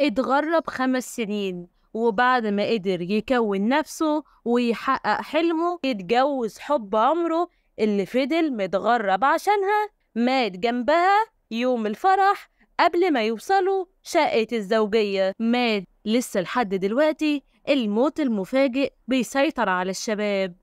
اتغرب خمس سنين وبعد ما قدر يكون نفسه ويحقق حلمه يتجوز حب عمره اللي فضل متغرب عشانها مات جنبها يوم الفرح قبل ما يوصلوا شقة الزوجية مات لسه لحد دلوقتي الموت المفاجئ بيسيطر على الشباب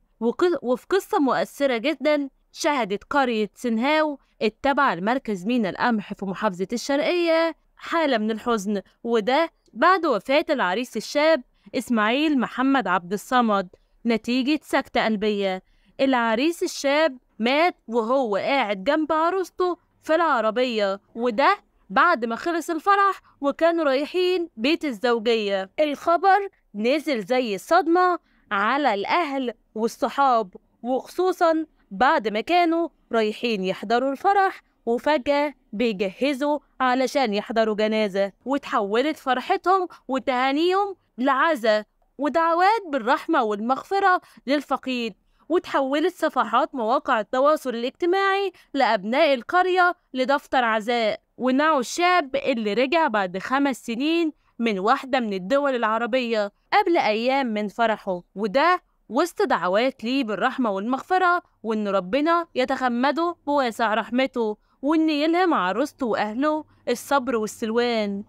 وفي قصة مؤثرة جدا شهدت قرية سنهاو التابعة لمركز مينا القمح في محافظة الشرقية حالة من الحزن وده بعد وفاة العريس الشاب إسماعيل محمد عبد الصمد نتيجة سكتة قلبية العريس الشاب مات وهو قاعد جنب عروسته في العربية وده بعد ما خلص الفرح وكانوا رايحين بيت الزوجية الخبر نزل زي الصدمة على الأهل والصحاب وخصوصا بعد ما كانوا رايحين يحضروا الفرح وفجأة بيجهزوا علشان يحضروا جنازة وتحولت فرحتهم وتهانيهم لعزا ودعوات بالرحمة والمغفرة للفقيد وتحولت صفحات مواقع التواصل الاجتماعي لأبناء القرية لدفتر عزاء ونعوا الشاب اللي رجع بعد خمس سنين من واحدة من الدول العربية قبل أيام من فرحه وده وسط دعوات ليه بالرحمة والمغفرة وإن ربنا يتخمده بواسع رحمته وإن يلهم عروسته وأهله الصبر والسلوان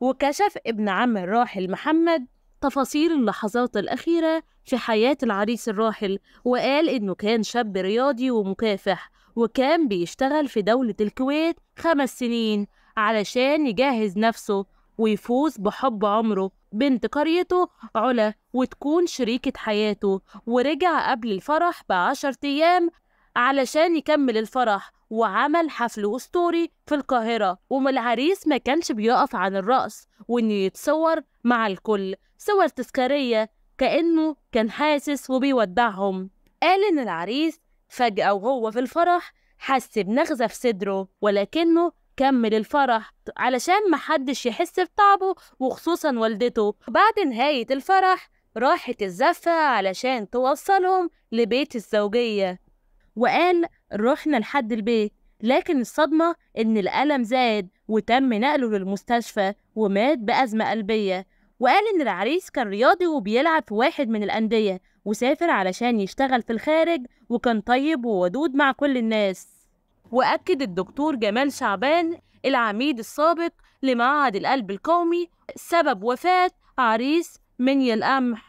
وكشف ابن عم الراحل محمد تفاصيل اللحظات الأخيرة في حياة العريس الراحل وقال إنه كان شاب رياضي ومكافح وكان بيشتغل في دولة الكويت خمس سنين علشان يجهز نفسه ويفوز بحب عمره بنت قريته علا وتكون شريكة حياته ورجع قبل الفرح بعشر أيام علشان يكمل الفرح وعمل حفل أسطوري في القاهرة والعريس ما كانش بيقف عن الرقص وإنه يتصور مع الكل صور تذكارية كأنه كان حاسس وبيودعهم قال إن العريس فجأة وهو في الفرح حس بنغزة في صدره ولكنه كمل الفرح علشان محدش يحس بتعبه وخصوصا والدته بعد نهاية الفرح راحت الزفة علشان توصلهم لبيت الزوجية وقال رحنا لحد البيت لكن الصدمة إن الألم زاد وتم نقله للمستشفى ومات بأزمة قلبية وقال إن العريس كان رياضي وبيلعب في واحد من الأندية وسافر علشان يشتغل في الخارج وكان طيب وودود مع كل الناس وأكد الدكتور جمال شعبان العميد السابق لمعهد القلب القومي سبب وفاة عريس منيا القمح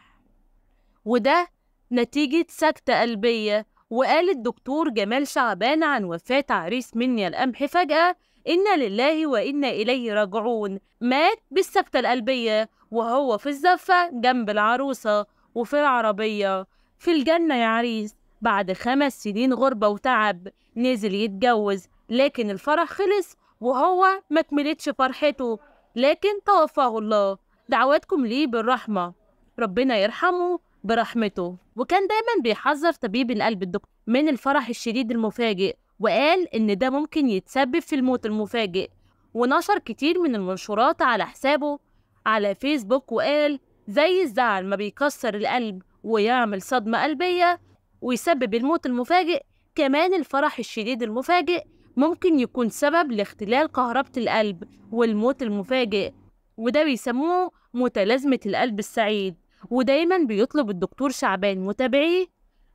وده نتيجة سكتة قلبية وقال الدكتور جمال شعبان عن وفاة عريس منيا القمح فجأة إنا لله وإنا إليه راجعون مات بالسكتة القلبية وهو في الزفة جنب العروسة وفي العربية في الجنة يا عريس بعد خمس سنين غربة وتعب نزل يتجوز لكن الفرح خلص وهو ما كملتش فرحته لكن توفاه الله دعواتكم ليه بالرحمة ربنا يرحمه برحمته وكان دايما بيحذر طبيب القلب الدكتور من الفرح الشديد المفاجئ وقال إن ده ممكن يتسبب في الموت المفاجئ ونشر كتير من المنشورات على حسابه على فيسبوك وقال زي الزعل ما بيكسر القلب ويعمل صدمة قلبية ويسبب الموت المفاجئ كمان الفرح الشديد المفاجئ ممكن يكون سبب لاختلال كهربة القلب والموت المفاجئ وده بيسموه متلازمة القلب السعيد ودايما بيطلب الدكتور شعبان متابعيه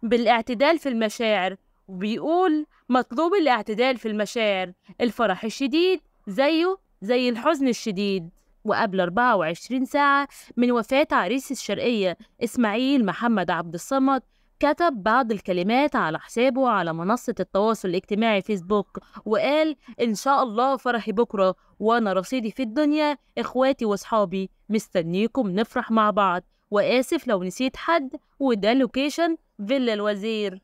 بالاعتدال في المشاعر وبيقول مطلوب الاعتدال في المشاعر الفرح الشديد زيه زي الحزن الشديد وقبل 24 ساعة من وفاة عريس الشرقية إسماعيل محمد عبد الصمد كتب بعض الكلمات على حسابه على منصة التواصل الاجتماعي فيسبوك وقال إن شاء الله فرحي بكرة وأنا رصيدي في الدنيا إخواتي وأصحابي مستنيكم نفرح مع بعض وآسف لو نسيت حد وده لوكيشن فيلا الوزير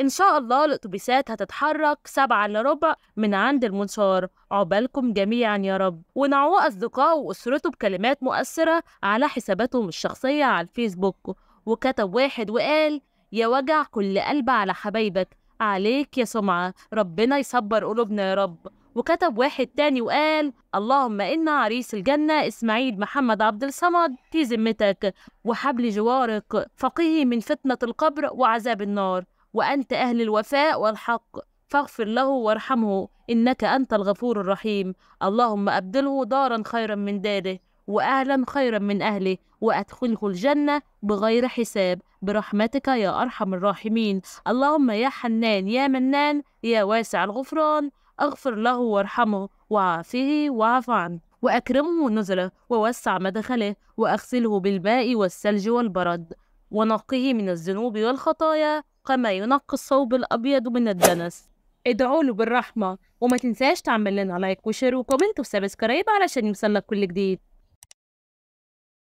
إن شاء الله الأتوبيسات هتتحرك سبعة إلا ربع من عند المنشار عقبالكم جميعا يا رب ونعوه أصدقائه وأسرته بكلمات مؤثرة على حساباتهم الشخصية على الفيسبوك وكتب واحد وقال يا وجع كل قلب على حبايبك عليك يا سمعة ربنا يصبر قلوبنا يا رب وكتب واحد تاني وقال اللهم إن عريس الجنة إسماعيل محمد عبد الصمد في ذمتك وحبل جوارك فقيه من فتنة القبر وعذاب النار وأنت أهل الوفاء والحق فاغفر له وارحمه إنك أنت الغفور الرحيم اللهم أبدله دارا خيرا من داره وأهلا خيرا من أهله وأدخله الجنة بغير حساب برحمتك يا أرحم الراحمين اللهم يا حنان يا منان يا واسع الغفران اغفر له وارحمه وعافه واعف عنه وأكرمه نزله ووسع مدخله وأغسله بالماء والثلج والبرد ونقه من الذنوب والخطايا كما ينقى الصوب الأبيض من الدنس ادعوا له بالرحمة وما تنساش تعمل لنا لايك وشير وكومنت وسبسكرايب علشان يوصلك كل جديد